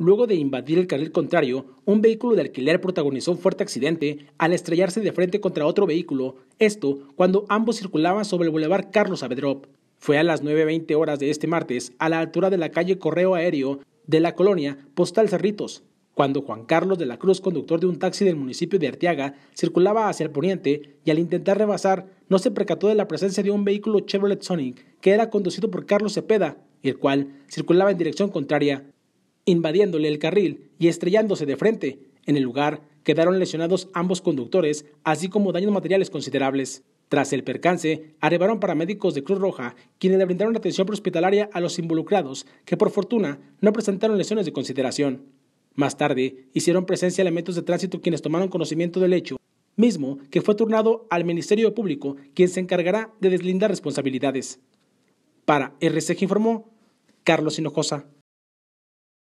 Luego de invadir el carril contrario, un vehículo de alquiler protagonizó un fuerte accidente al estrellarse de frente contra otro vehículo, esto cuando ambos circulaban sobre el Boulevard Carlos Avedrop. Fue a las 9.20 horas de este martes, a la altura de la calle Correo Aéreo de la colonia Postal Cerritos, cuando Juan Carlos de la Cruz, conductor de un taxi del municipio de Arteaga, circulaba hacia el poniente y al intentar rebasar no se percató de la presencia de un vehículo Chevrolet Sonic que era conducido por Carlos Cepeda, el cual circulaba en dirección contraria invadiéndole el carril y estrellándose de frente. En el lugar quedaron lesionados ambos conductores, así como daños materiales considerables. Tras el percance, arribaron paramédicos de Cruz Roja, quienes le brindaron atención hospitalaria a los involucrados, que por fortuna no presentaron lesiones de consideración. Más tarde, hicieron presencia elementos de tránsito quienes tomaron conocimiento del hecho, mismo que fue turnado al Ministerio Público, quien se encargará de deslindar responsabilidades. Para RCG informó Carlos Hinojosa.